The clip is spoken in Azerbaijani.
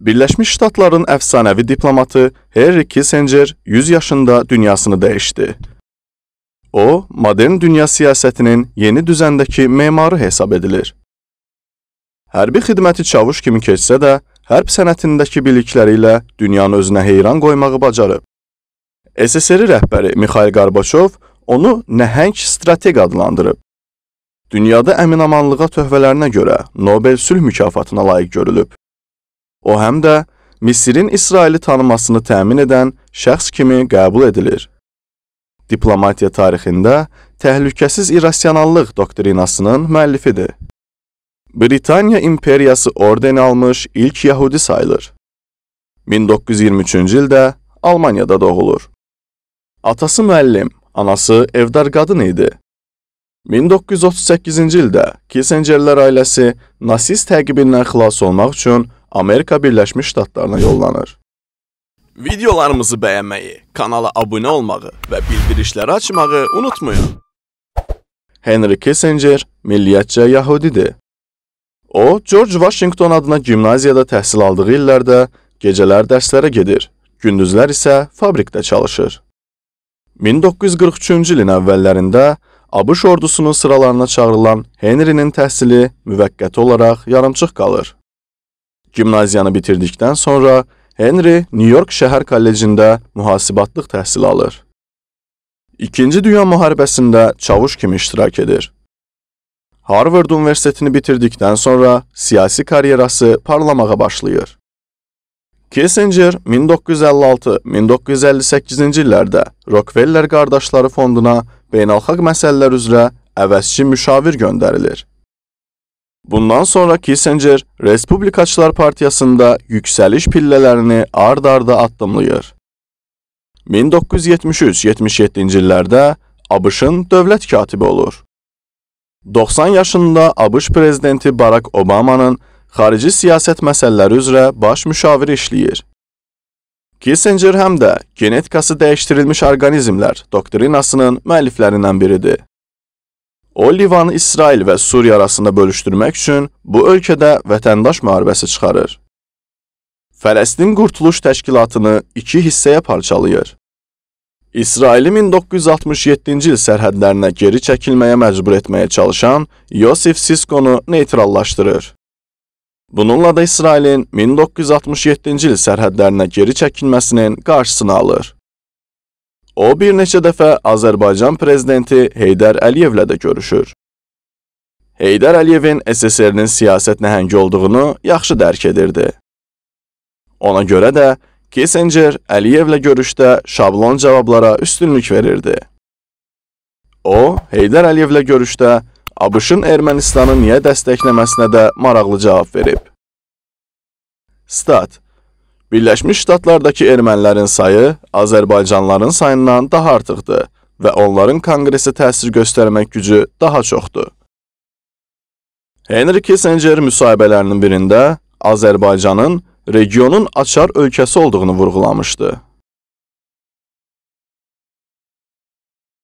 Birləşmiş Ştatların əfsanəvi diplomatı Henry Kissinger 100 yaşında dünyasını dəyişdi. O, modern dünya siyasətinin yeni düzəndəki memarı hesab edilir. Hərbi xidməti çavuş kimi keçsə də, hərb sənətindəki bilikləri ilə dünyanı özünə heyran qoymağı bacarıb. SSR rəhbəri Mikhail Qarbaçov onu nəhəng strateq adlandırıb. Dünyada əminamanlığa töhvələrinə görə Nobel sülh mükafatına layiq görülüb. O həm də Misirin İsraili tanımasını təmin edən şəxs kimi qəbul edilir. Diplomatiya tarixində təhlükəsiz irrasionallıq doktrinasının müəllifidir. Britaniya imperiyası orden almış ilk yəhudi sayılır. 1923-cü ildə Almaniyada doğulur. Atası müəllim, anası evdar qadın idi. 1938-ci ildə Kissingerlər ailəsi nasist təqibindən xilas olmaq üçün Amerika Birləşmiş Ştatlarına yollanır. Videolarımızı bəyənməyi, kanala abunə olmağı və bildirişləri açmağı unutmayın. Henry Kissinger milliyyətcə yahudidir. O, George Washington adına gimnaziyada təhsil aldığı illərdə gecələr dərslərə gedir, gündüzlər isə fabrikdə çalışır. 1943-cü ilin əvvəllərində ABŞ ordusunun sıralarına çağrılan Henry'nin təhsili müvəqqəti olaraq yarımçıq qalır. Gimnaziyanı bitirdikdən sonra Henry New York şəhər kollecində mühasibatlıq təhsili alır. İkinci Dünya müharibəsində çavuş kimi iştirak edir. Harvard Universitetini bitirdikdən sonra siyasi karyerası parlamağa başlayır. Kissinger 1956-1958-ci illərdə Rockefeller qardaşları fonduna beynəlxalq məsələlər üzrə əvəzçi müşavir göndərilir. Bundan sonra Kissinger, Respublikaçılar Partiyasında yüksəliş pillələrini ard-arda addımlayır. 1973-77-ci illərdə ABŞ-ın dövlət katibi olur. 90 yaşında ABŞ prezidenti Barack Obamanın xarici siyasət məsələləri üzrə baş müşavir işləyir. Kissinger həm də genetikası dəyişdirilmiş orqanizmlər doktrinasının müəlliflərindən biridir. O, Livanı İsrail və Suriya arasında bölüşdürmək üçün bu ölkədə vətəndaş müharibəsi çıxarır. Fələstin Qurtuluş Təşkilatını iki hissəyə parçalayır. İsraili 1967-ci il sərhədlərinə geri çəkilməyə məcbur etməyə çalışan Yosif Siskonu neytrallaşdırır. Bununla da İsrailin 1967-ci il sərhədlərinə geri çəkilməsinin qarşısını alır. O bir neçə dəfə Azərbaycan prezidenti Heydər Əliyevlə də görüşür. Heydər Əliyevin SSR-nin siyasət nəhəngi olduğunu yaxşı dərk edirdi. Ona görə də Kissinger Əliyevlə görüşdə şablon cavablara üstünlük verirdi. O, Heydər Əliyevlə görüşdə ABŞ-ın Ermənistanı niyə dəstəkləməsinə də maraqlı cavab verib. Stat Birləşmiş Ştatlardakı ermənilərin sayı Azərbaycanlıların sayından daha artıqdır və onların konqresə təsir göstərmək gücü daha çoxdur. Henry Kissinger müsahibələrinin birində Azərbaycanın regionun açar ölkəsi olduğunu vurğulamışdı.